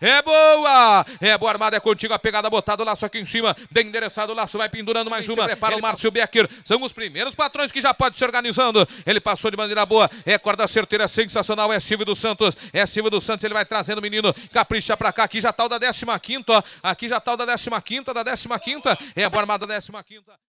É boa! É boa armada, é contigo. A pegada botada, o laço aqui em cima. Bem endereçado, o laço vai pendurando mais uma. Prepara Ele... o Márcio Becker. São os primeiros patrões que já pode se organizando. Ele passou de maneira boa. É corda certeira, é sensacional. É Silvio dos Santos. É Silvio dos Santos. Ele vai trazendo o menino. Capricha pra cá. Aqui já tá o da 15, ó. Aqui já tá o da 15, da 15. É boa armada décima 15.